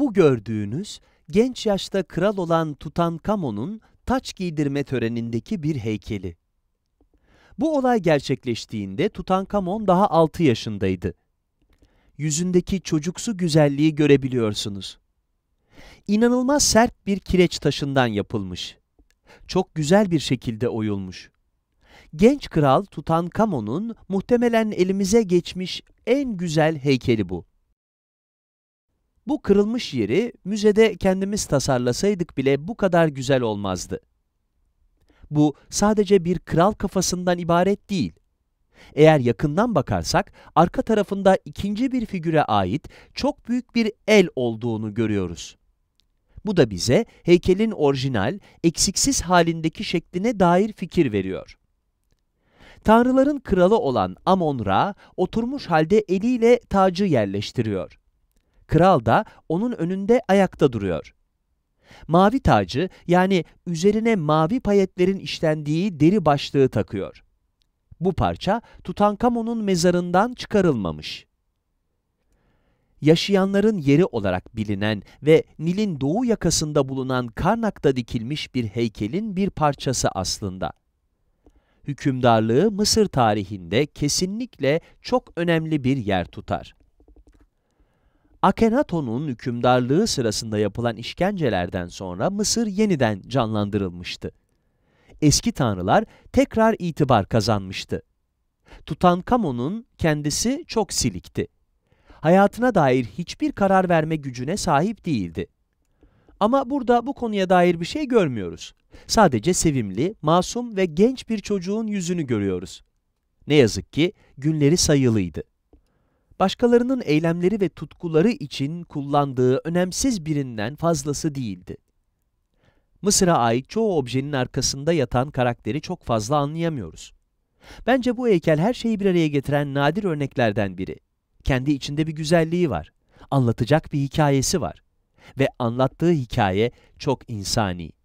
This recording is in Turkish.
Bu gördüğünüz genç yaşta kral olan Tutankamon'un taç giydirme törenindeki bir heykeli. Bu olay gerçekleştiğinde Tutankamon daha 6 yaşındaydı. Yüzündeki çocuksu güzelliği görebiliyorsunuz. İnanılmaz sert bir kireç taşından yapılmış. Çok güzel bir şekilde oyulmuş. Genç kral Tutankamon'un muhtemelen elimize geçmiş en güzel heykeli bu. Bu kırılmış yeri müzede kendimiz tasarlasaydık bile bu kadar güzel olmazdı. Bu sadece bir kral kafasından ibaret değil. Eğer yakından bakarsak arka tarafında ikinci bir figüre ait çok büyük bir el olduğunu görüyoruz. Bu da bize heykelin orijinal, eksiksiz halindeki şekline dair fikir veriyor. Tanrıların kralı olan Amon-Ra oturmuş halde eliyle tacı yerleştiriyor. Kral da onun önünde ayakta duruyor. Mavi tacı yani üzerine mavi payetlerin işlendiği deri başlığı takıyor. Bu parça Tutankamon'un mezarından çıkarılmamış yaşayanların yeri olarak bilinen ve Nil'in doğu yakasında bulunan Karnak'ta dikilmiş bir heykelin bir parçası aslında. Hükümdarlığı Mısır tarihinde kesinlikle çok önemli bir yer tutar. Akhenaton'un hükümdarlığı sırasında yapılan işkencelerden sonra Mısır yeniden canlandırılmıştı. Eski tanrılar tekrar itibar kazanmıştı. Tutankamon'un kendisi çok silikti. Hayatına dair hiçbir karar verme gücüne sahip değildi. Ama burada bu konuya dair bir şey görmüyoruz. Sadece sevimli, masum ve genç bir çocuğun yüzünü görüyoruz. Ne yazık ki günleri sayılıydı başkalarının eylemleri ve tutkuları için kullandığı önemsiz birinden fazlası değildi. Mısır'a ait çoğu objenin arkasında yatan karakteri çok fazla anlayamıyoruz. Bence bu heykel her şeyi bir araya getiren nadir örneklerden biri. Kendi içinde bir güzelliği var, anlatacak bir hikayesi var ve anlattığı hikaye çok insani.